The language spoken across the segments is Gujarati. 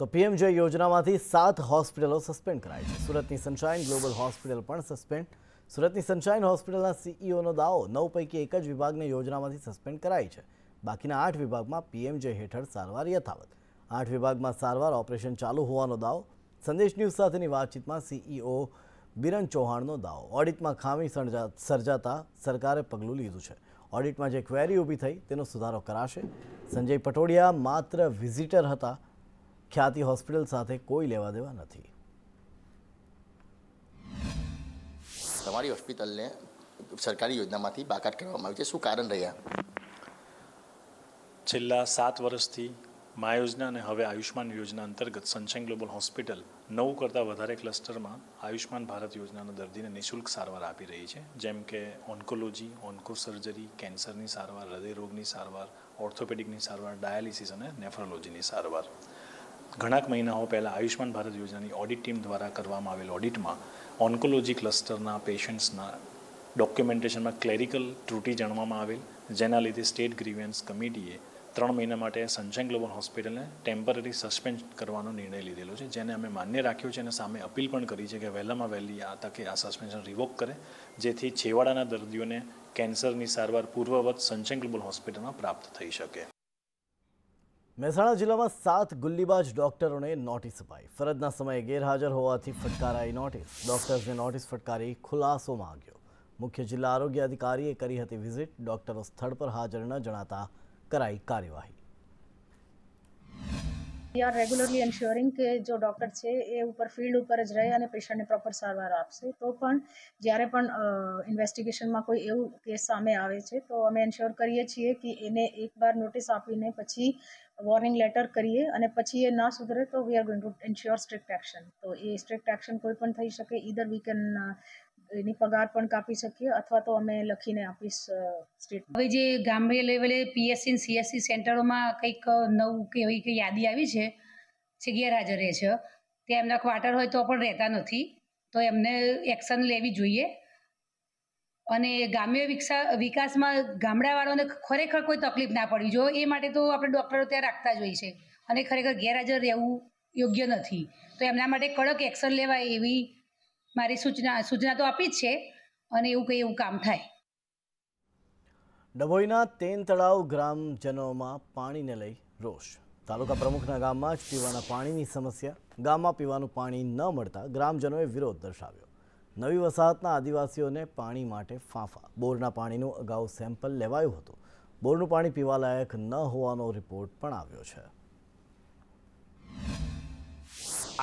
તો પીએમજે યોજનામાંથી સાત હોસ્પિટલો સસ્પેન્ડ કરાઈ છે સુરતની સનશાઇન ગ્લોબલ હોસ્પિટલ પણ સસ્પેન્ડ સુરતની સનશાઇન હોસ્પિટલના સીઈઓનો દાવો નવ પૈકી એક જ વિભાગને યોજનામાંથી સસ્પેન્ડ કરાઈ છે બાકીના આઠ વિભાગમાં પીએમજે હેઠળ સારવાર યથાવત આઠ વિભાગમાં સારવાર ઓપરેશન ચાલુ હોવાનો દાવો સંદેશ ન્યૂઝ સાથેની વાતચીતમાં સીઈઓ બિરન ચૌહાણનો દાવો ઓડિટમાં ખામી સર્જાતા સરકારે પગલું લીધું છે ઓડિટમાં જે ક્વેરી ઊભી થઈ તેનો સુધારો કરાશે સંજય પટોડિયા માત્ર વિઝિટર હતા ખ્યાતિ હોસ્પિટલ સાથે કોઈ લેવા દેવા નથી તમારી હોસ્પિટલને સરકારી યોજનામાંથી બાકાત કરવામાં આવી છે શું કારણ રહ્યા છેલ્લા સાત વર્ષથી મા યોજના અને હવે આયુષ્માન યોજના અંતર્ગત સનશાઇન ગ્લોબલ હોસ્પિટલ નવ કરતાં વધારે ક્લસ્ટરમાં આયુષ્માન ભારત યોજનાના દર્દીને નિઃશુલ્ક સારવાર આપી રહી છે જેમ કે ઓન્કોલોજી ઓન્કો સર્જરી કેન્સરની સારવાર હૃદયરોગની સારવાર ઓર્થોપેડિકની સારવાર ડાયાલિસિસ અને નેફ્રોલોજીની સારવાર ઘણાક મહિનાઓ પહેલાં આયુષ્માન ભારત યોજનાની ઓડિટ ટીમ દ્વારા કરવામાં આવેલ ઓડિટમાં ઓન્કોલોજી ક્લસ્ટરના પેશન્ટ્સના ડોક્યુમેન્ટેશનમાં ક્લેરિકલ ત્રુટી જાણવામાં આવેલ જેના લીધે સ્ટેટ ગ્રીવેન્સ કમિટીએ ત્રણ મહિના માટે સનશાઇન ગ્લોબલ હોસ્પિટલને ટેમ્પરરી સસ્પેન્ડ કરવાનો નિર્ણય લીધેલો છે જેને અમે માન્ય રાખ્યો છે અને સામે અપીલ પણ કરી છે કે વહેલામાં વહેલી આ તકે આ સસ્પેન્શન રિવોક કરે જેથી છેવાડાના દર્દીઓને કેન્સરની સારવાર પૂર્વવત સનશાઇન ગ્લોબલ હોસ્પિટલમાં પ્રાપ્ત થઈ શકે મહેસાણા જિલ્લામાં સાત ગુલ્લીબાજ ડોક્ટરોને નોટિસ અપાઈ ફરજના સમયે ગેરહાજર હોવાથી ફટકારાઈ નોટિસ ડોક્ટર્સને નોટિસ ફટકારી ખુલાસો માંગ્યો મુખ્ય જિલ્લા આરોગ્ય અધિકારીએ કરી હતી વિઝિટ ડોક્ટરો સ્થળ પર હાજર ન જણાતા કરાઈ કાર્યવાહી વી આર રેગ્યુલરલી એન્શ્યોરિંગ કે જો ડૉક્ટર છે એ ઉપર ફિલ્ડ ઉપર જ રહે અને પેશન્ટને પ્રોપર સારવાર આપશે તો પણ જ્યારે પણ ઇન્વેસ્ટિગેશનમાં કોઈ એવું કેસ સામે આવે છે તો અમે એન્શ્યોર કરીએ છીએ કે એને એકવાર નોટિસ આપીને પછી વોર્નિંગ લેટર કરીએ અને પછી એ ના સુધરે તો we are going to ensure strict action તો એ સ્ટ્રિક્ટ એક્શન કોઈ પણ થઈ શકે ઈધર વી કેન એની પગાર પણ કાપી શકીએ અથવા તો અમે લખીને આપીશ સ્ટેટ હવે જે ગામડે લેવલે પીએસસી સીએસસી સેન્ટરોમાં કંઈક નવું કે એવી કંઈ યાદી આવી છે જે ગેરહાજર રહે છે તે એમના ક્વાર્ટર હોય તો પણ રહેતા નથી તો એમને એક્શન લેવી જોઈએ અને ગ્રામ્ય વિકસા વિકાસમાં ગામડાવાળાને ખરેખર કોઈ તકલીફ ના પડવી જો એ માટે તો આપણે ડૉક્ટરો ત્યાં રાખતા જ હોય છે અને ખરેખર ગેરહાજર રહેવું યોગ્ય નથી તો એમના માટે કડક એક્શન લેવાય એવી મારી સૂચના સૂચના તો આપી જ છે અને એવું કંઈ એવું કામ થાય ડભોઈના તેન તળાવ ગ્રામજનોમાં પાણીને લઈ રોષ તાલુકા પ્રમુખના ગામમાં જ પીવાના પાણીની સમસ્યા ગામમાં પીવાનું પાણી ન મળતા ગ્રામજનોએ વિરોધ દર્શાવ્યો નવી વસાહતના આદિવાસીઓને પાણી માટે ફાંફા બોરના પાણીનું અગાઉ સેમ્પલ લેવાયું હતું બોરનું પાણી પીવાલાયક ન હોવાનો રિપોર્ટ પણ આવ્યો છે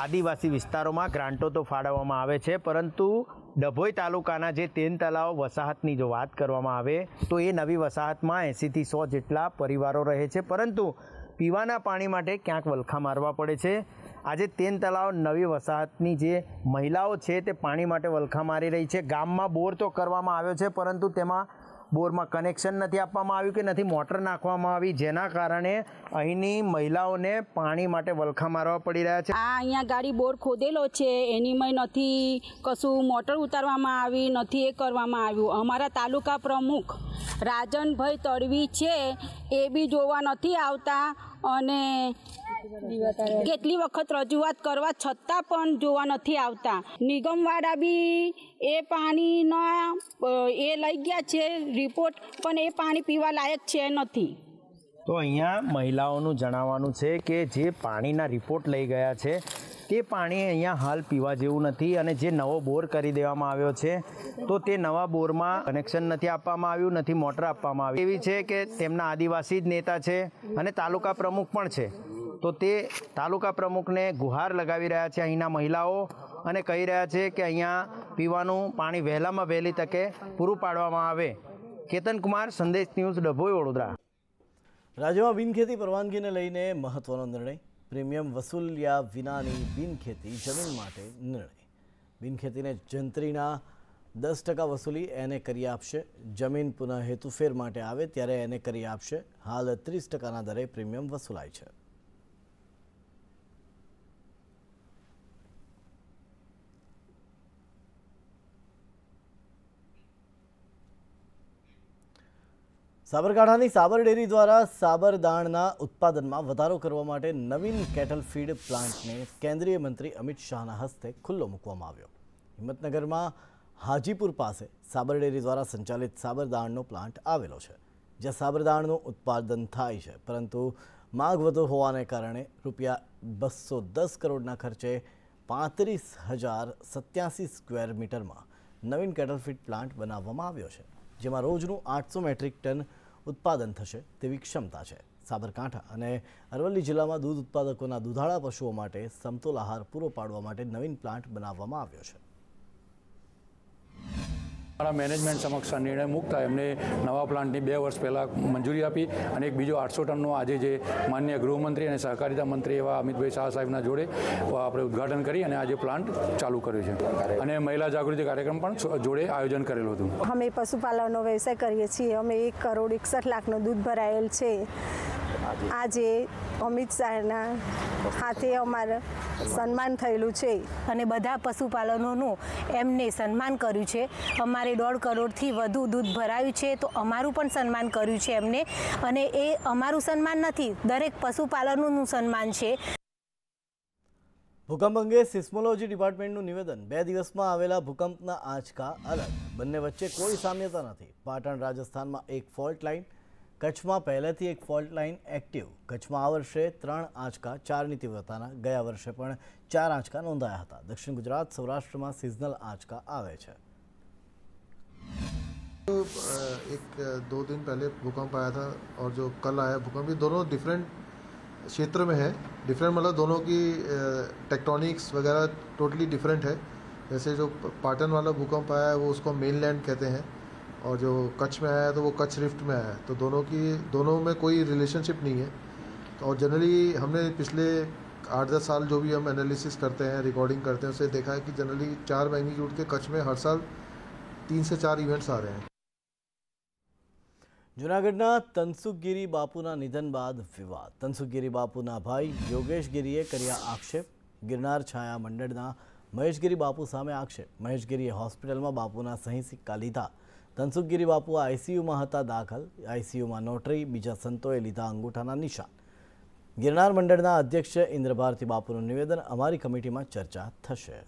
આદિવાસી વિસ્તારોમાં ગ્રાન્ટો તો ફાળવવામાં આવે છે પરંતુ ડભોઈ તાલુકાના જે તેન તલાવ વસાહતની જો વાત કરવામાં આવે તો એ નવી વસાહતમાં એંસીથી સો જેટલા પરિવારો રહે છે પરંતુ પીવાના પાણી માટે ક્યાંક વલખા મારવા પડે છે આજે તેન તળાવ નવી વસાહતની જે મહિલાઓ છે તે પાણી માટે વલખા મારી રહી છે ગામમાં બોર તો કરવામાં આવ્યો છે પરંતુ તેમાં બોરમાં કનેક્શન નથી આપવામાં આવ્યું કે નથી મોટર નાખવામાં આવી જેના કારણે અહીંની મહિલાઓને પાણી માટે વલખા મારવા પડી રહ્યા છે આ અહીંયા ગાડી બોર ખોદેલો છે એનીમાં નથી કશું મોટર ઉતારવામાં આવી નથી એ કરવામાં આવ્યું અમારા તાલુકા પ્રમુખ રાજનભાઈ તડવી છે એ બી જોવા નથી આવતા અને કેટલી વખત રજૂઆત કરવા છતાં પણ જોવા નથી આવતા નિગમવાળા બી એ પાણીના એ લઈ ગયા છે રિપોર્ટ પણ એ પાણી પીવા લાયક છે નથી તો અહીંયા મહિલાઓનું જણાવવાનું છે કે જે પાણીના રિપોર્ટ લઈ ગયા છે તે પાણી અહીંયા હાલ પીવા જેવું નથી અને જે નવો બોર કરી દેવામાં આવ્યો છે તો તે નવા બોરમાં કનેક્શન નથી આપવામાં આવ્યું નથી મોટર આપવામાં આવી એવી છે કે તેમના આદિવાસી જ નેતા છે અને તાલુકા પ્રમુખ પણ છે તો તે તાલુકા પ્રમુખને ગુહાર લગાવી રહ્યા છે અહીંના મહિલાઓ અને કહી રહ્યા છે કે અહીંયા પીવાનું પાણી વહેલામાં વહેલી તકે પૂરું પાડવામાં આવે કેતનકુમાર કુમાર સંદેશ ન્યૂઝ ડભોઈ વડોદરા રાજ્યમાં બિનખેતી પરવાનગીને લઈને મહત્વનો નિર્ણય પ્રીમિયમ વસૂલ્યા વિનાની બિનખેતી જમીન માટે નિર્ણય બિનખેતીને જંત્રીના દસ ટકા વસૂલી એને કરી આપશે જમીન પુનઃ હેતુફેર માટે આવે ત્યારે એને કરી આપશે હાલ ત્રીસ ટકાના દરે પ્રીમિયમ વસૂલાય છે સાબરકાંઠાની સાબર ડેરી દ્વારા સાબરદાણના ઉત્પાદનમાં વધારો કરવા માટે નવીન કેટલ ફીડ પ્લાન્ટને કેન્દ્રીય મંત્રી અમિત શાહના હસ્તે ખુલ્લો મૂકવામાં આવ્યો હિંમતનગરમાં હાજીપુર પાસે સાબર ડેરી દ્વારા સંચાલિત સાબરદાણનો પ્લાન્ટ આવેલો છે જ્યાં સાબરદાણનું ઉત્પાદન થાય છે પરંતુ માગ વધુ હોવાને કારણે રૂપિયા બસો દસ કરોડના ખર્ચે પાંત્રીસ હજાર સત્યાસી સ્ક્વેર મીટરમાં નવીન કેટલ ફીડ પ્લાન્ટ બનાવવામાં આવ્યો છે જેમાં રોજનું આઠસો મેટ્રિક ટન ઉત્પાદન થશે તેવી ક્ષમતા છે સાબરકાંઠા અને અરવલ્લી જિલ્લામાં દૂધ ઉત્પાદકોના દુધાળા પશુઓ માટે સમતોલ આહાર પૂરો પાડવા માટે નવીન પ્લાન્ટ બનાવવામાં આવ્યો છે મારા મેનેજમેન્ટ સમક્ષ આ નિર્ણય મૂકતા એમને નવા પ્લાન્ટની બે વર્ષ પહેલાં મંજૂરી આપી અને એક બીજો આઠસો ટનનો આજે જે માન્ય ગૃહમંત્રી અને સહકારિતા મંત્રી એવા અમિતભાઈ શાહ સાહેબના જોડે આપણે ઉદ્ઘાટન કરી અને આજે પ્લાન્ટ ચાલુ કર્યો છે અને મહિલા જાગૃતિ કાર્યક્રમ પણ જોડે આયોજન કરેલું હતું અમે પશુપાલનનો વ્યવસાય કરીએ છીએ અમે એક કરોડ એકસઠ લાખનું દૂધ ભરાયેલ છે આજે અમિત શાહના હાથે અમારા સન્માન થયેલું છે અને બધા પશુપાલનોનું એમને સન્માન કર્યું છે અમારે દોઢ કરોડથી વધુ દૂધ ભરાયું છે તો અમારું પણ સન્માન કર્યું છે એમને અને એ અમારું સન્માન નથી દરેક પશુપાલનોનું સન્માન છે ભૂકંપ અંગે સિસ્મોલોજી ડિપાર્ટમેન્ટનું નિવેદન બે દિવસમાં આવેલા ભૂકંપના આંચકા અલગ બંને વચ્ચે કોઈ સામ્યતા નથી પાટણ રાજસ્થાનમાં એક ફોલ્ટ લાઇન कच्छ में थी एक फॉल्ट लाइन एक्टिव कच्छ में आ वर्षे ત્રણ આંચકા चार की तीव्रता गया वर्षे चार આંચકા नोधाया था दक्षिण गुजरात सौराष्ट्र में सीजनल આવે आए तो एक दो दिन पहले भूकंप आया था और जो कल आया भूकंप ये दोनों डिफरेंट क्षेत्र में है डिफरेंट मतलब दोनों की टेक्टोनिक्स वगैरह टोटली डिफरेंट है जैसे जो पाटन वाला भूकंप आया है वो उसको मेन लैंड कहते हैं और जो कच्छ में आया तो वो कच्छ रिफ्ट में आया तो दोनों की दोनों में कोई रिलेशनशिप नहीं है तो और जनरली हमने पिछले आठ दस साल जो भी हम एनालिसिस करते हैं रिकॉर्डिंग करते हैं उसे देखा है कि जनरली चार मैग्नीट्यूड के कच्छ में हर साल तीन से चार इवेंट्स आ रहे हैं जूनागढ़ निधन विवाद तनसुख गिरी बापू भाई योगेश गिरीए બાપુના आक्षेप गिरनार छाया मंडल महेश गिरी बापू મહેશગીરી आक्षेप महेश આક્ષેપ हॉस्पिटल में બાપુના સહી સિક્કા लीधा ધનસુખગીરી બાપુ આઈસીયુમાં હતા દાખલ આઈસીયુમાં નોટરી બીજા સંતોએ લીધા અંગૂઠાના નિશાન ગિરનાર મંડળના અધ્યક્ષ ઇન્દ્રભારતી બાપુનું નિવેદન અમારી કમિટીમાં ચર્ચા થશે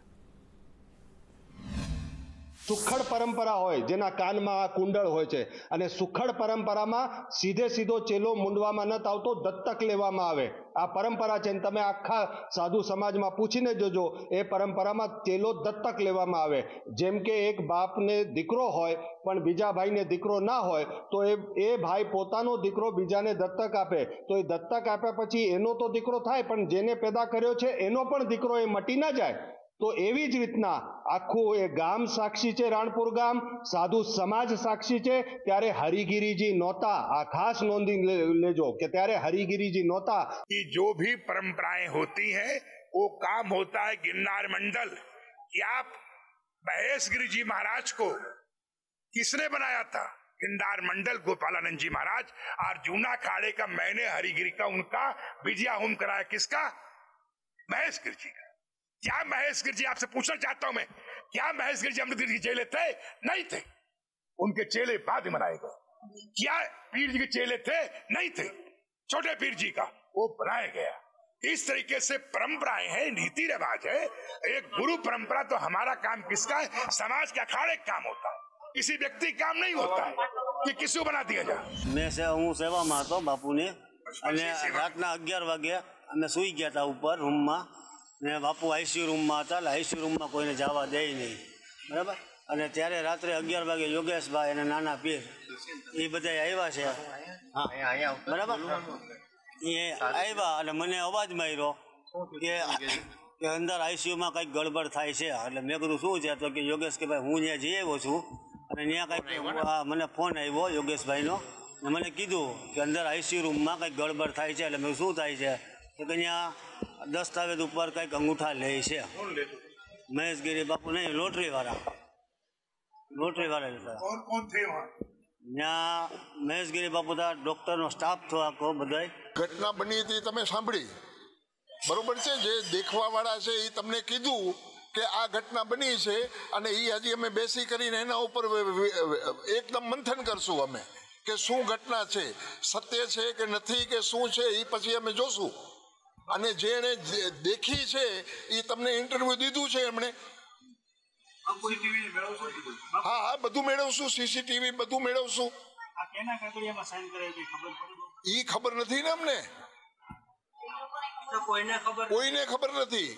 સુખડ પરંપરા હોય જેના કાનમાં આ કુંડળ હોય છે અને સુખડ પરંપરામાં સીધે સીધો ચેલો મૂંડવામાં ન આવતો દત્તક લેવામાં આવે આ પરંપરા છે તમે આખા સાધુ સમાજમાં પૂછીને જોજો એ પરંપરામાં ચેલો દત્તક લેવામાં આવે જેમ કે એક બાપને દીકરો હોય પણ બીજા ભાઈને દીકરો ના હોય તો એ એ ભાઈ પોતાનો દીકરો બીજાને દત્તક આપે તો એ દત્તક આપ્યા પછી એનો તો દીકરો થાય પણ જેને પેદા કર્યો છે એનો પણ દીકરો એ મટી ના જાય तो એવી रीतना आखू આખું साक्षी ગામ राणपुर છે साधु समाज साक्षी સમાજ સાક્ષી છે नोता आ खास नोधी लेजो ले कि तेरे ત્યારે હરિગીરીજી નહોતા जो भी परंपराएं होती है वो काम होता है गिरनार मंडल कि आप महेश गिरी जी महाराज को किसने बनाया था गिंदार मंडल गोपालानंद जी महाराज और जूना खाड़े का मैंने हरिगिरी का उनका विजया होम कराया किसका महेश गिरी का क्या महेश गिर जी आपसे पूछना चाहता हूं मैं क्या महेश गिर जी अमृत गिर के चेले थे नहीं थे उनके चेले बाद में बनाए गए क्या पीर जी के चेले थे नहीं थे छोटे पीर जी का वो बनाया गया इस तरीके से परंपराएं हैं नीति रिवाज है एक गुरु परंपरा तो हमारा काम किसका है समाज का अखाड़े काम होता है किसी व्यक्ति काम नहीं होता है कि किसको बना दिया जाए मैं से हूँ सेवा हूँ बापू ने અને રાતના અગિયાર વાગે અમે સુઈ ગયા હતા ઉપર ને બાપુ આઈસીયુ રૂમમાં હતા એટલે આઈસીયુ રૂમમાં કોઈને જવા દે નહીં બરાબર અને ત્યારે રાત્રે અગિયાર વાગે યોગેશભાઈ અને નાના પીર એ બધા આવ્યા છે હા બરાબર એ આવ્યા અને મને અવાજ માર્યો કે કે અંદર આઈસીયુમાં કંઈક ગડબડ થાય છે એટલે મેં કીધું શું છે તો કે યોગેશ કે ભાઈ હું ત્યાં જઈ આવ્યો છું અને ત્યાં કંઈક મને ફોન આવ્યો યોગેશભાઈનો મને કીધું કે અંદર આઈસીયુ રૂમમાં કંઈક ગડબડ થાય છે એટલે મેં શું થાય છે તો કે ત્યાં દસ્તાવેજ ઉપર કંઈક અંગૂઠા લે છે મહેશ મહેશગીરી બાપુ નહીં લોટરીવાળા લોટરીવાળા લેતા ત્યાં મહેશગીરી બાપુ તા ડૉક્ટરનો સ્ટાફ થયો આખો બધાય ઘટના બની હતી તમે સાંભળી બરોબર છે જે દેખવાવાળા છે એ તમને કીધું કે આ ઘટના બની છે અને એ હજી અમે બેસી કરીને એના ઉપર એકદમ મંથન કરશું અમે કે શું ઘટના છે સત્ય છે કે નથી કે શું છે એ પછી અમે જોશું અને જે એને દેખી છે એ તમને ઇન્ટરવ્યુ દીધું છે એમણે હા હા બધું મેળવશું સીસીટીવી બધું મેળવશું એ ખબર નથી ને અમને કોઈને ખબર નથી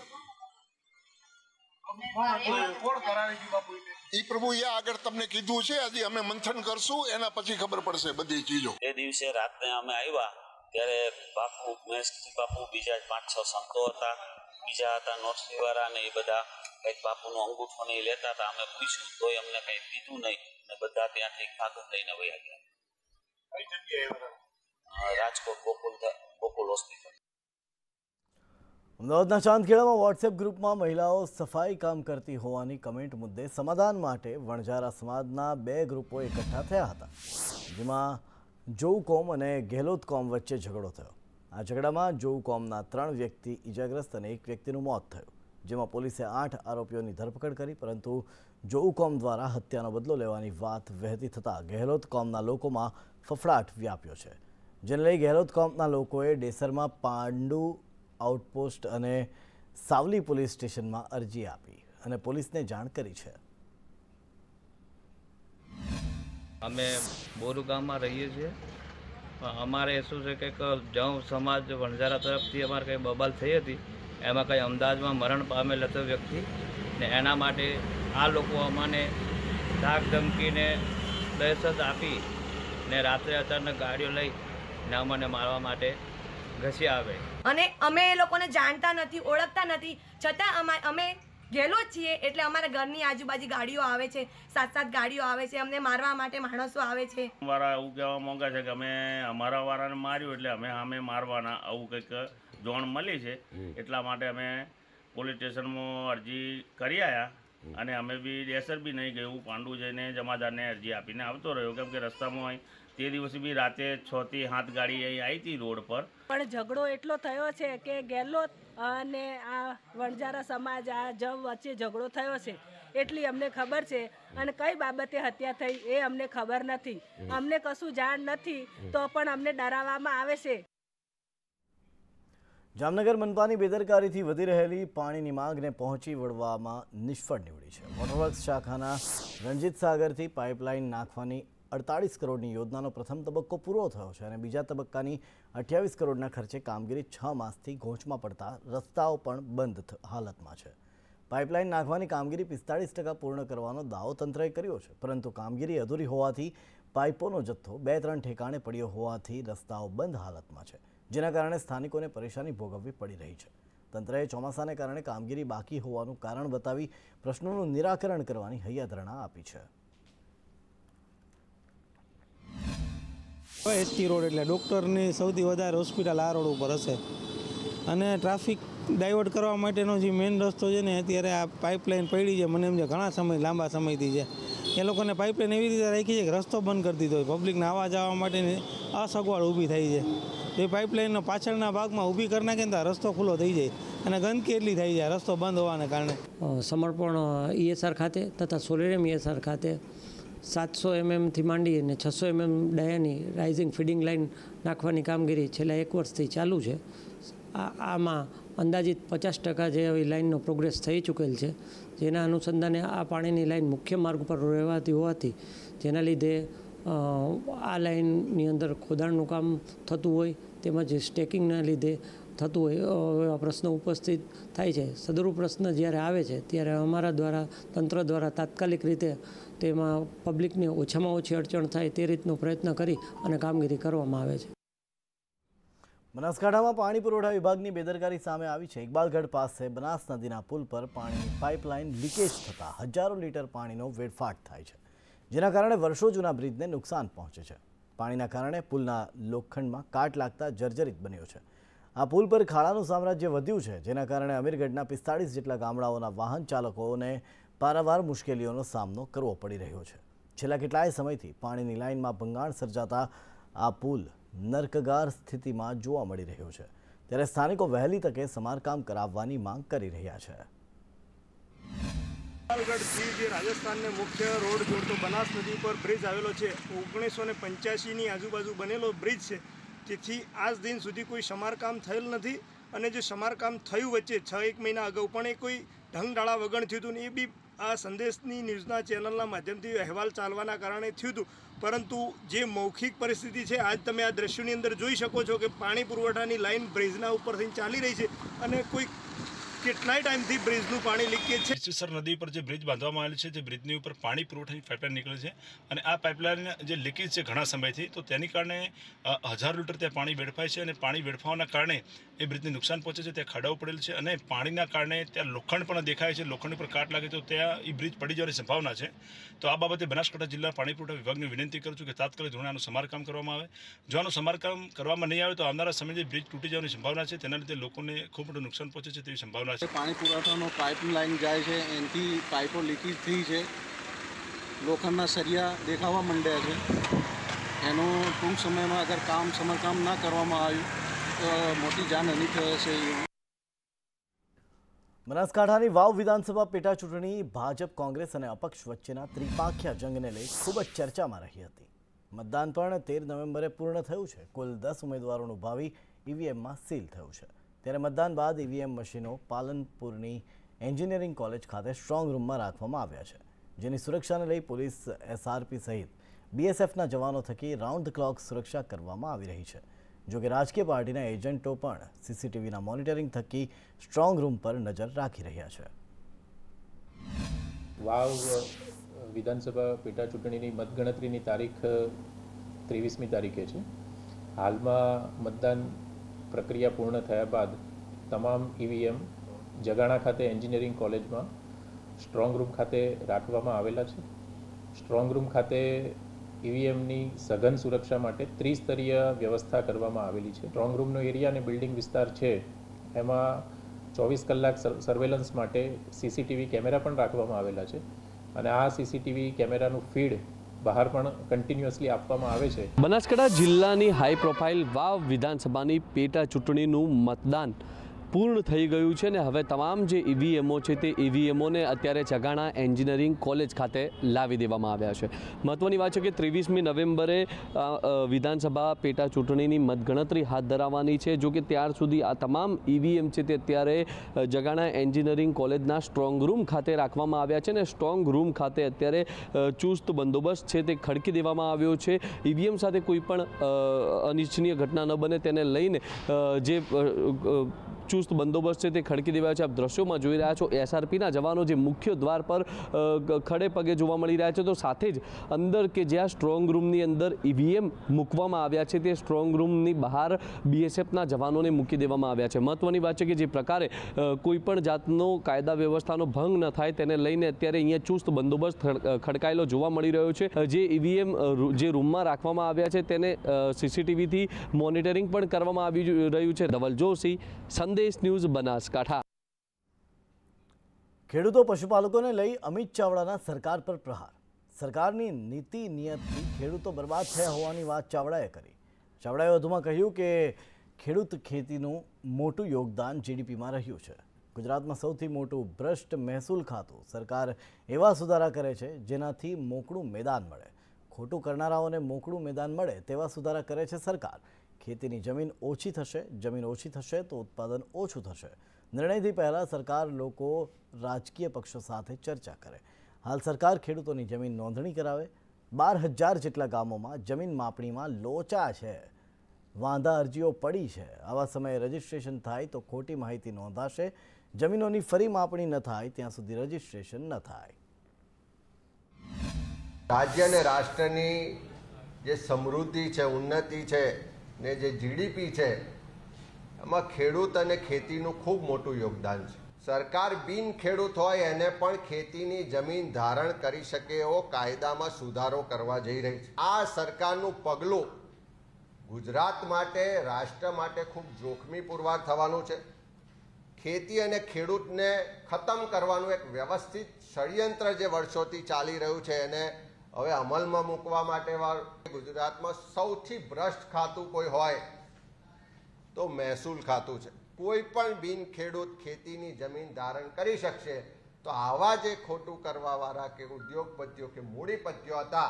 ઈ પ્રભુ એ આગળ તમને કીધું છે આજે અમે મંથન કરશું એના પછી ખબર પડશે બધી ચીજો એ દિવસે રાત્રે અમે આવ્યા ત્યારે બાપુ મહેશજી બાપુ બીજા પાંચ છ સંતો હતા બીજા હતા નોટસરીવાળા ને એ બધા કંઈક બાપુનો અંગૂઠો નહીં લેતા હતા અમે પૂછ્યું તોય અમને કંઈ દીધું નહીં અને બધા ત્યાંથી કાગળ લઈને વયા ગયા રાજકોટ ગોકુલ ગોકુલ હોસ્પિટલ અમદાવાદના ચાંદખેડામાં વોટ્સએપ ગ્રુપમાં મહિલાઓ સફાઈ કામ કરતી હોવાની કમેન્ટ મુદ્દે સમાધાન માટે વણઝારા સમાજના બે ગ્રુપો એકઠા થયા હતા જેમાં જોઉ કોમ અને ગેહલોત કોમ વચ્ચે ઝઘડો થયો આ ઝઘડામાં જોઉ કોમના ત્રણ વ્યક્તિ ઇજાગ્રસ્ત અને એક વ્યક્તિનું મોત થયું જેમાં પોલીસે આઠ આરોપીઓની ધરપકડ કરી પરંતુ જોઉ કોમ દ્વારા હત્યાનો બદલો લેવાની વાત વહેતી થતાં ગેહલોત કોમના લોકોમાં ફફડાટ વ્યાપ્યો છે જેને લઈ ગેહલોત કોમના લોકોએ ડેસરમાં પાંડુ આઉટપોસ્ટ અને સાવલી પોલીસ સ્ટેશનમાં અરજી આપી અને પોલીસને જાણ કરી છે અમે બોરુ ગામમાં રહીએ છીએ અમારે શું છે કે જવ સમાજ વણઝારા તરફથી અમારે કંઈ બબાલ થઈ હતી એમાં કંઈ અમદાવાદમાં મરણ પામેલ હતો વ્યક્તિ ને એના માટે આ લોકો અમને ધાક ધમકીને દહેશત આપી ને રાત્રે અચાનક ગાડીઓ લઈ ને અમને મારવા માટે ઘસી આવે અને અમે એ લોકોને જાણતા નથી ઓળખતા નથી છતાં અમે ગેલો છીએ એટલે અમારા ઘરની આજુબાજુ ગાડીઓ આવે છે સાત સાત ગાડીઓ આવે છે અમને મારવા માટે માણસો આવે છે અમારા એવું કહેવા માંગે છે કે અમે અમારા વાળાને માર્યું એટલે અમે અમે મારવાના આવું કંઈક જોણ મળી છે એટલા માટે અમે પોલીસ સ્ટેશનમાં અરજી કરી આવ્યા અને અમે બી ડેસર બી નહીં ગયું પાંડુ જઈને જમાદારને અરજી આપીને આવતો રહ્યો કેમ કે રસ્તામાં અહીં તે દિવસે બી રાતે છ થી સાત ગાડી અહીં આવી હતી રોડ પર પણ ઝઘડો એટલો થયો છે કે ગેલો અને આ વણજારા સમાજ આ જવ વચ્ચે ઝઘડો થયો છે એટલી અમને ખબર છે અને કઈ બાબતે હત્યા થઈ એ અમને ખબર નથી અમને કશું જાણ નથી તો પણ અમને ડરાવવામાં આવે છે જામનગર મનપાની બેદરકારીથી વધી રહેલી પાણીની માંગને પહોંચી વળવામાં નિષ્ફળ નીવડી છે વોટરવર્ક્સ શાખાના રણજીત સાગરથી પાઇપલાઇન નાખવાની અડતાળીસ કરોડની યોજનાનો પ્રથમ તબક્કો પૂરો થયો છે અને બીજા તબક્કાની અઠ્યાવીસ કરોડના ખર્ચે કામગીરી છ માસથી ઘોંચમાં પડતા રસ્તાઓ પણ બંધ હાલતમાં છે પાઇપલાઇન નાખવાની કામગીરી પિસ્તાળીસ ટકા પૂર્ણ કરવાનો દાવો તંત્રએ કર્યો છે પરંતુ કામગીરી અધૂરી હોવાથી પાઇપોનો જથ્થો બે ત્રણ ઠેકાણે પડ્યો હોવાથી રસ્તાઓ બંધ હાલતમાં છે જેના કારણે સ્થાનિકોને પરેશાની ભોગવવી પડી રહી છે તંત્રએ ચોમાસાને કારણે કામગીરી બાકી હોવાનું કારણ બતાવી પ્રશ્નોનું નિરાકરણ કરવાની હૈયાધરણા આપી છે એસટી રોડ એટલે ડૉક્ટરની સૌથી વધારે હોસ્પિટલ આ રોડ ઉપર હશે અને ટ્રાફિક ડાયવર્ટ કરવા માટેનો જે મેઇન રસ્તો છે ને અત્યારે આ પાઇપલાઇન પડી છે મને એમ છે ઘણા સમય લાંબા સમયથી છે એ લોકોને પાઇપલાઇન એવી રીતે રાખી છે કે રસ્તો બંધ કરી દીધો હોય પબ્લિકને આવવા જવા માટેની અસગવડ ઊભી થઈ છે એ પાઇપલાઇનનો પાછળના ભાગમાં ઊભી કરી નાખે ને રસ્તો ખુલ્લો થઈ જાય અને ગંદકી એટલી થઈ જાય રસ્તો બંધ હોવાને કારણે સમર્પણ ઈએસઆર ખાતે તથા સોલેરિયમ ઈએસઆર ખાતે સાતસો એમએમથી માંડી અને છસો એમએમ ડાયાની રાઇઝિંગ ફીડિંગ લાઇન નાખવાની કામગીરી છેલ્લા એક વર્ષથી ચાલુ છે આમાં અંદાજિત પચાસ ટકા જે આવી લાઇનનો પ્રોગ્રેસ થઈ ચૂકેલ છે જેના અનુસંધાને આ પાણીની લાઇન મુખ્ય માર્ગ પર રહેવાતી હોવાથી જેના લીધે આ લાઇનની અંદર ખોદાણનું કામ થતું હોય તેમજ સ્ટેકિંગના લીધે થતું હોય એવા પ્રશ્નો ઉપસ્થિત થાય છે સદરૂપ પ્રશ્ન જ્યારે આવે છે ત્યારે અમારા દ્વારા તંત્ર દ્વારા તાત્કાલિક રીતે તેમાં પબ્લિકને ઓછામાં ઓછી અડચણ થાય તે રીતનો પ્રયત્ન કરી અને કામગીરી કરવામાં આવે છે બનાસકાંઠામાં પાણી પુરવઠા વિભાગની બેદરકારી સામે આવી છે ઇકબાલગઢ પાસે બનાસ નદીના પુલ પર પાણીની પાઇપલાઇન લીકેજ થતાં હજારો લીટર પાણીનો વેડફાટ થાય છે જેના કારણે વર્ષો જૂના બ્રિજને નુકસાન પહોંચે છે પાણીના કારણે પુલના લોખંડમાં કાટ લાગતા જર્જરિત બન્યો છે આ પુલ પર ખાડાનું સામ્રાજ્ય વધ્યું છે જેના કારણે અમીરગઢના પિસ્તાળીસ જેટલા ગામડાઓના વાહન ચાલકોને પારાવાર મુશ્કેલીઓનો સામનો કરવો પડી રહ્યો છે છેલ્લા કેટલાય સમયથી પાણીની લાઇનમાં ભંગાણ સર્જાતા આ પુલ નર્કગાર સ્થિતિમાં જોવા મળી રહ્યો છે ત્યારે સ્થાનિકો વહેલી તકે સમારકામ કરાવવાની માંગ કરી રહ્યા છે થી જે રાજસ્થાનને મુખ્ય રોડ જોડતો બનાસ નદી પર બ્રિજ આવેલો છે ઓગણીસો ને પંચ્યાસીની આજુબાજુ બનેલો બ્રિજ છે તેથી આજ દિન સુધી કોઈ સમારકામ થયેલ નથી અને જે સમારકામ થયું વચ્ચે છ એક મહિના અગાઉ પણ એ કોઈ ઢંગડાળા વગણ થયું હતું ને એ બી આ સંદેશની ન્યૂઝના ચેનલના માધ્યમથી અહેવાલ ચાલવાના કારણે થયું હતું પરંતુ જે મૌખિક પરિસ્થિતિ છે આજ તમે આ દ્રશ્યોની અંદર જોઈ શકો છો કે પાણી પુરવઠાની લાઇન બ્રિજના ઉપરથી ચાલી રહી છે અને કોઈ કેટલાઈટ આમી દીપ બ્રિજ નું પાણી લીકી છે વિશેસર નદી પર જે બ્રિજ બાંધવામાં આવેલ છે તે બ્રિજ ની ઉપર પાણી પુરવઠાની પાઇપલાઈન નીકળે છે અને આ પાઇપલાઈન જે લીકેજ છે ઘણા સમયથી તો તેના કારણે 1000 લિટર તે પાણી બેડફાય છે અને પાણી બેડફાવાના કારણે એ બ્રિજ ને નુકસાન પહોંચે છે તે ખાડાવા પડેલ છે અને પાણીના કારણે તે લોખંડ પણ દેખાય છે લોખંડ ઉપર કાટ લાગે તો તે આ બ્રિજ પડી જવાની સંભાવના છે તો આ બાબતે બનાસકાંઠા જિલ્લા પાણી પુરવઠા વિભાગને વિનંતી કરું છું કે તાત્કાલિક ધોરણે આનું સમારકામ કરવામાં આવે જો આનું સમારકામ કરવામાં નહીં આવે તો આ આમારા સમુદાય બ્રિજ તૂટી જવાની સંભાવના છે તેના રીતે લોકોને ખૂબ મોટો નુકસાન પહોંચે છે તેની સંભાવના આવેલા છે પાણી પુરવઠાનો પાઇપ લાઇન જાય છે એનાથી પાઇપો લીકેજ થઈ છે લોખંડના સરિયા દેખાવા માંડ્યા છે એનું ટૂંક સમયમાં અગર કામ સમરકામ ના કરવામાં આવ્યું તો મોટી જાનહાની થશે એવું બનાસકાંઠાની વાવ વિધાનસભા પેટા ચૂંટણી ભાજપ કોંગ્રેસ અને અપક્ષ વચ્ચેના ત્રિપાખ્યા જંગને લઈ ખૂબ જ ચર્ચામાં રહી હતી મતદાન પણ તેર નવેમ્બરે પૂર્ણ થયું છે કુલ દસ ઉમેદવારોનું ભાવિ ઈવીએમમાં સીલ થયું છે ત્યારે મતદાન બાદ ઈવીએમ મશીનો પાલનપુરની એન્જિનિયરિંગ કોલેજ ખાતે સ્ટ્રોંગ રૂમમાં રાખવામાં આવ્યા છે જેની સુરક્ષાને લઈ પોલીસ એસઆરપી સહિત બીએસએફના જવાનો થકી રાઉન્ડ ધ ક્લોક સુરક્ષા કરવામાં આવી રહી છે જોકે રાજકીય પાર્ટીના એજન્ટો પણ સીસીટીવીના મોનિટરિંગ થકી સ્ટ્રોંગ રૂમ પર નજર રાખી રહ્યા છે વાવ વિધાનસભા પેટા ચૂંટણીની મતગણતરીની તારીખ ત્રેવીસમી તારીખે છે હાલમાં મતદાન પ્રક્રિયા પૂર્ણ થયા બાદ તમામ ઈવીએમ જગાણા ખાતે એન્જિનિયરિંગ કોલેજમાં સ્ટ્રોંગ રૂમ ખાતે રાખવામાં આવેલા છે સ્ટ્રોંગ રૂમ ખાતે ઈવીએમની સઘન સુરક્ષા માટે ત્રિસ્તરીય વ્યવસ્થા કરવામાં આવેલી છે સ્ટ્રોંગ રૂમનો એરિયા અને બિલ્ડિંગ વિસ્તાર છે એમાં ચોવીસ કલાક સર્વેલન્સ માટે સીસીટીવી કેમેરા પણ રાખવામાં આવેલા છે અને આ સીસીટીવી કેમેરાનું ફીડ બહાર પણ કન્ટિન્યુઅસલી આપવામાં આવે છે બનાસકાંઠા જિલ્લાની હાઈ પ્રોફાઇલ વાવ વિધાનસભાની પેટા ચૂંટણીનું મતદાન પૂર્ણ થઈ ગયું છે ને હવે તમામ જે ઈવીએમઓ e છે તે ઈવીએમઓને e અત્યારે ચગાણા એન્જિનિયરિંગ કોલેજ ખાતે લાવી દેવામાં આવ્યા છે મહત્વની વાત છે કે ત્રેવીસમી નવેમ્બરે વિધાનસભા પેટા ચૂંટણીની મતગણતરી હાથ ધરાવવાની છે જો કે ત્યાર સુધી આ તમામ ઈવીએમ e છે તે અત્યારે જગાણા એન્જિનિયરિંગ કોલેજના સ્ટ્રોંગ રૂમ ખાતે રાખવામાં આવ્યા છે ને સ્ટ્રોંગ રૂમ ખાતે અત્યારે ચુસ્ત બંદોબસ્ત છે તે ખડકી દેવામાં આવ્યો છે ઈવીએમ સાથે કોઈ પણ અનિચ્છનીય ઘટના ન બને તેને લઈને જે ચુસ્ત બંદોબસ્ત છે તે ખડકી દેવાયો છે આપ દ્રશ્યોમાં જોઈ રહ્યા છો એસઆરપીના જવાનો જે મુખ્ય દ્વાર પર ખડે પગે જોવા મળી રહ્યા છે તો સાથે જ અંદર કે જ્યાં સ્ટ્રોંગ રૂમની અંદર ઈવીએમ મૂકવામાં આવ્યા છે તે સ્ટ્રોંગ રૂમની બહાર બીએસએફના જવાનોને મૂકી દેવામાં આવ્યા છે મહત્વની વાત છે કે જે પ્રકારે કોઈપણ જાતનો કાયદા વ્યવસ્થાનો ભંગ ન થાય તેને લઈને અત્યારે અહીંયા ચુસ્ત બંદોબસ્ત ખડકાયેલો જોવા મળી રહ્યો છે જે ઈવીએમ જે રૂમમાં રાખવામાં આવ્યા છે તેને સીસીટીવીથી મોનિટરિંગ પણ કરવામાં આવી રહ્યું છે ધવલ જોશી સંદેશ સંદેશ ન્યૂઝ બનાસકાંઠા ખેડૂતો પશુપાલકોને લઈ અમિત ચાવડાના સરકાર પર પ્રહાર સરકારની નીતિ નિયતથી ખેડૂતો બરબાદ થયા હોવાની વાત ચાવડાએ કરી ચાવડાએ વધુમાં કહ્યું કે ખેડૂત ખેતીનું મોટું યોગદાન જીડીપીમાં રહ્યું છે ગુજરાતમાં સૌથી મોટું ભ્રષ્ટ મહેસૂલ ખાતું સરકાર એવા સુધારા કરે છે જેનાથી મોકળું મેદાન મળે ખોટું કરનારાઓને મોકળું મેદાન મળે તેવા સુધારા કરે છે સરકાર ખેતીની જમીન ઓછી થશે જમીન ઓછી થશે તો ઉત્પાદન ઓછું થશે નિર્ણયથી પહેલાં સરકાર લોકો રાજકીય પક્ષો સાથે ચર્ચા કરે હાલ સરકાર ખેડૂતોની જમીન નોંધણી કરાવે બાર હજાર જેટલા ગામોમાં જમીન માપણીમાં લોચા છે વાંધા અરજીઓ પડી છે આવા સમયે રજીસ્ટ્રેશન થાય તો ખોટી માહિતી નોંધાશે જમીનોની ફરી માપણી ન થાય ત્યાં સુધી રજીસ્ટ્રેશન ન થાય રાજ્ય અને રાષ્ટ્રની જે સમૃદ્ધિ છે ઉન્નતિ છે ને જે જીડીપી છે એમાં ખેડૂત અને ખેતીનું ખૂબ મોટું યોગદાન છે સરકાર બિન ખેડૂત હોય એને પણ ખેતીની જમીન ધારણ કરી શકે એવો કાયદામાં સુધારો કરવા જઈ રહી છે આ સરકારનું પગલું ગુજરાત માટે રાષ્ટ્ર માટે ખૂબ જોખમી પુરવાર થવાનું છે ખેતી અને ખેડૂતને ખતમ કરવાનું એક વ્યવસ્થિત ષડયંત્ર જે વર્ષોથી ચાલી રહ્યું છે એને હવે અમલમાં મૂકવા માટે ગુજરાતમાં સૌથી ભ્રષ્ટ ખાતું કોઈ હોય તો મહેસૂલ ખાતું છે કોઈ પણ બિન ખેડૂત ખેતીની જમીન ધારણ કરી શકશે તો આવા જે ખોટું કરવાવાળા કે ઉદ્યોગપતિઓ કે મૂડીપતિઓ હતા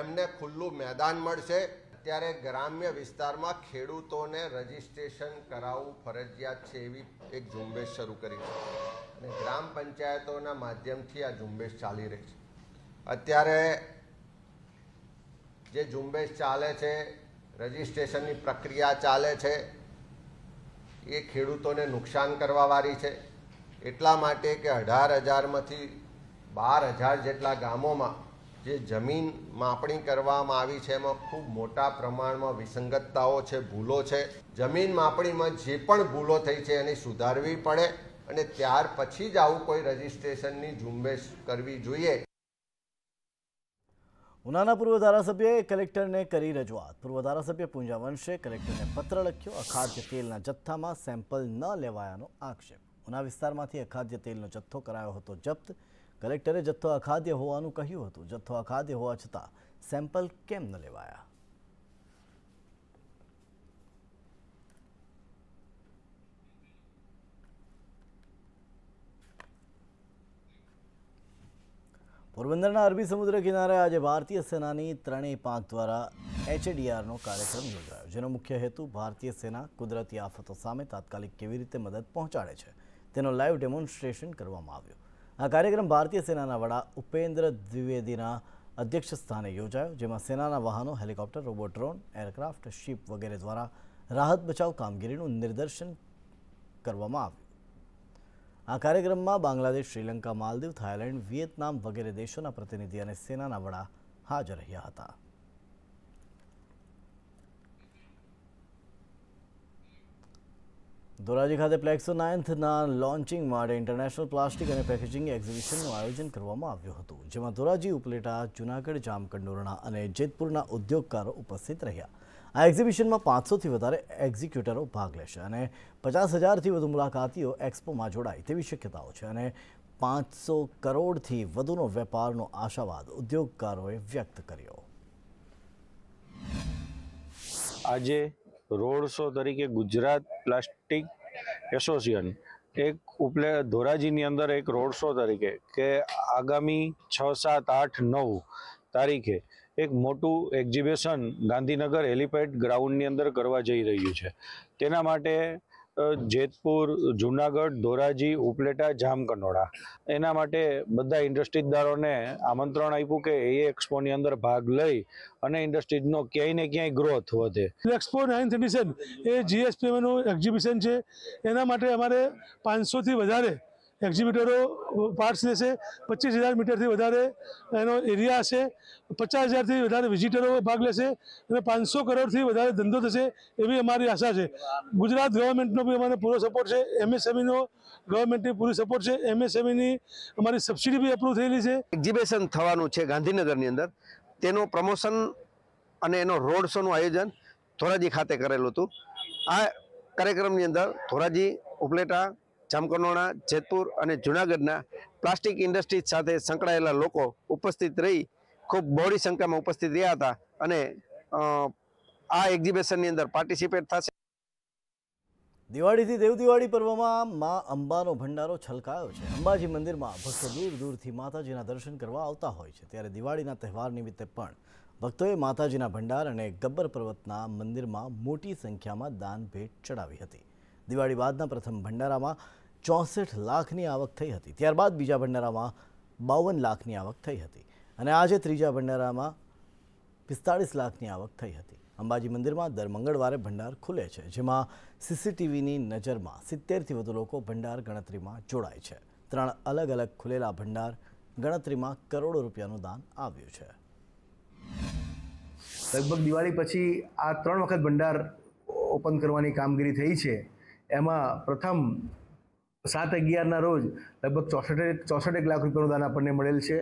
એમને ખુલ્લું મેદાન મળશે અત્યારે ગ્રામ્ય વિસ્તારમાં ખેડૂતોને રજીસ્ટ્રેશન કરાવવું ફરજિયાત છે એવી એક ઝુંબેશ શરૂ કરી છે અને ગ્રામ પંચાયતોના માધ્યમથી આ ઝુંબેશ ચાલી રહી છે અત્યારે જે ઝુંબેશ ચાલે છે રજિસ્ટ્રેશનની પ્રક્રિયા ચાલે છે એ ખેડૂતોને નુકસાન કરવાવાળી છે એટલા માટે કે અઢાર હજારમાંથી બાર હજાર જેટલા ગામોમાં જે જમીન માપણી કરવામાં આવી છે એમાં ખૂબ મોટા પ્રમાણમાં વિસંગતતાઓ છે ભૂલો છે જમીન માપણીમાં જે પણ ભૂલો થઈ છે એની સુધારવી પડે અને ત્યાર પછી જ આવું કોઈ રજીસ્ટ્રેશનની ઝુંબેશ કરવી જોઈએ ઉનાના પૂર્વ ધારાસભ્યએ કલેક્ટરને કરી રજૂઆત પૂર્વ ધારાસભ્ય પૂંજા વંશે કલેક્ટરને પત્ર લખ્યો અખાદ્ય તેલના જથ્થામાં સેમ્પલ ન લેવાયાનો આક્ષેપ ઉના વિસ્તારમાંથી અખાદ્ય તેલનો જથ્થો કરાયો હતો જપ્ત કલેક્ટરે જથ્થો અખાદ્ય હોવાનું કહ્યું હતું જથ્થો અખાદ્ય હોવા છતાં સેમ્પલ કેમ ન લેવાયા પોરબંદરના અરબી સમુદ્ર કિનારે આજે ભારતીય સેનાની ત્રણેય પાંખ દ્વારા એચએડીઆરનો કાર્યક્રમ યોજાયો જેનો મુખ્ય હેતુ ભારતીય સેના કુદરતી આફતો સામે તાત્કાલિક કેવી રીતે મદદ પહોંચાડે છે તેનો લાઈવ ડેમોન્સ્ટ્રેશન કરવામાં આવ્યો આ કાર્યક્રમ ભારતીય સેનાના વડા ઉપેન્દ્ર દ્વિવેદીના અધ્યક્ષ સ્થાને યોજાયો જેમાં સેનાના વાહનો helicopter robot drone aircraft ship વગેરે દ્વારા રાહત બચાવ કામગીરીનું નિદર્શન કરવામાં આવ્યું આ કાર્યક્રમમાં બાંગ્લાદેશ શ્રીલંકા માલદીવ થાઇલેન્ડ વિયેતનામ વગેરે દેશોના પ્રતિનિધિ અને સેનાના વડા હાજર રહ્યા હતા ધોરાજી ખાતે પ્લેક્સો નાઇન્થના લોન્ચિંગ માટે ઇન્ટરનેશનલ પ્લાસ્ટિક અને પેકેજિંગ એક્ઝિબિશનનું આયોજન કરવામાં આવ્યું હતું જેમાં ધોરાજી ઉપલેટા જૂનાગઢ જામકંડોરણા અને જેતપુરના ઉદ્યોગકારો ઉપસ્થિત રહ્યા આ એક્ઝિબિશનમાં પાંચસોથી વધારે એક્ઝિક્યુટરો ભાગ લેશે અને પચાસ હજારથી વધુ મુલાકાતીઓ એક્સપોમાં જોડાય તેવી શક્યતાઓ છે અને પાંચસો કરોડથી વધુનો વેપારનો આશાવાદ ઉદ્યોગકારોએ વ્યક્ત કર્યો આજે રોડ શો તરીકે ગુજરાત પ્લાસ્ટિક એસોસિએશન એક ઉપલે ધોરાજીની અંદર એક રોડ શો તરીકે કે આગામી છ સાત આઠ નવ તારીખે એક મોટું એક્ઝિબિશન ગાંધીનગર હેલિપેડ ગ્રાઉન્ડની અંદર કરવા જઈ રહ્યું છે તેના માટે જેતપુર જુનાગઢ ધોરાજી ઉપલેટા જામકંડોળા એના માટે બધા ઇન્ડસ્ટ્રીઝદારોને આમંત્રણ આપ્યું કે એ એક્સપોની અંદર ભાગ લઈ અને ઇન્ડસ્ટ્રીઝનો ક્યાંય ને ક્યાંય ગ્રોથ વધે એક્સપો નાઇન્થ એડિશન એ જીએસપીએમનું એક્ઝિબિશન છે એના માટે અમારે પાંચસોથી વધારે એક્ઝિબિટરો પાર્ટ્સ લેશે પચીસ હજાર મીટરથી વધારે એનો એરિયા હશે પચાસ હજારથી વધારે વિઝિટરો ભાગ લેશે અને પાંચસો કરોડથી વધારે ધંધો થશે એવી અમારી આશા છે ગુજરાત ગવર્મેન્ટનો બી અમારે પૂરો સપોર્ટ છે એમએસએમઈનો ગવર્મેન્ટની પૂરી સપોર્ટ છે એમએસએમઈની અમારી સબસિડી બી એપ્રુવ થયેલી છે એક્ઝિબિશન થવાનું છે ગાંધીનગરની અંદર તેનું પ્રમોશન અને એનો રોડ શોનું આયોજન ધોરાજી ખાતે કરેલું હતું આ કાર્યક્રમની અંદર ધોરાજી ઉપલેટા જામકંડોણા જેતપુર અને જૂનાગઢના પ્લાસ્ટિક ઇન્ડસ્ટ્રીઝ સાથે સંકળાયેલા લોકો ઉપસ્થિત રહી ખૂબ બહોળી સંખ્યામાં ઉપસ્થિત રહ્યા હતા અને આ એક્ઝિબિશનની અંદર પાર્ટિસિપેટ થશે દિવાળીથી દેવદિવાળી પર્વમાં મા અંબાનો ભંડારો છલકાયો છે અંબાજી મંદિરમાં ભક્તો દૂર દૂરથી માતાજીના દર્શન કરવા આવતા હોય છે ત્યારે દિવાળીના તહેવાર નિમિત્તે પણ ભક્તોએ માતાજીના ભંડાર અને ગબ્બર પર્વતના મંદિરમાં મોટી સંખ્યામાં દાન ભેટ ચડાવી હતી દિવાળી બાદના પ્રથમ ભંડારામાં ચોસઠ લાખની આવક થઈ હતી ત્યારબાદ બીજા ભંડારામાં બાવન લાખની આવક થઈ હતી અને આજે ત્રીજા ભંડારામાં પિસ્તાળીસ લાખની આવક થઈ હતી અંબાજી મંદિરમાં દર મંગળવારે ભંડાર ખુલે છે જેમાં સીસીટીવીની નજરમાં સિત્તેરથી વધુ લોકો ભંડાર ગણતરીમાં જોડાય છે ત્રણ અલગ અલગ ખુલેલા ભંડાર ગણતરીમાં કરોડો રૂપિયાનું દાન આવ્યું છે લગભગ દિવાળી પછી આ ત્રણ વખત ભંડાર ઓપન કરવાની કામગીરી થઈ છે એમાં પ્રથમ સાત અગિયારના રોજ લગભગ ચોસઠ ચોસઠ લાખ રૂપિયાનું દાન આપણને મળેલ છે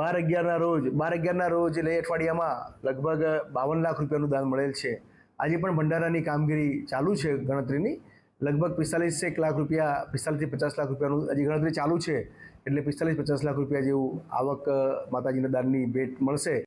બાર અગિયારના રોજ બાર અગિયારના રોજ એટલે અઠવાડિયામાં લગભગ બાવન લાખ રૂપિયાનું દાન મળેલ છે આજે પણ ભંડારાની કામગીરી ચાલુ છે ગણતરીની લગભગ પિસ્તાલીસ એક લાખ રૂપિયા પિસ્તાલીસથી પચાસ લાખ રૂપિયાનું હજી ગણતરી ચાલુ છે એટલે પિસ્તાલીસ પચાસ લાખ રૂપિયા જેવું આવક માતાજીના દાનની ભેટ મળશે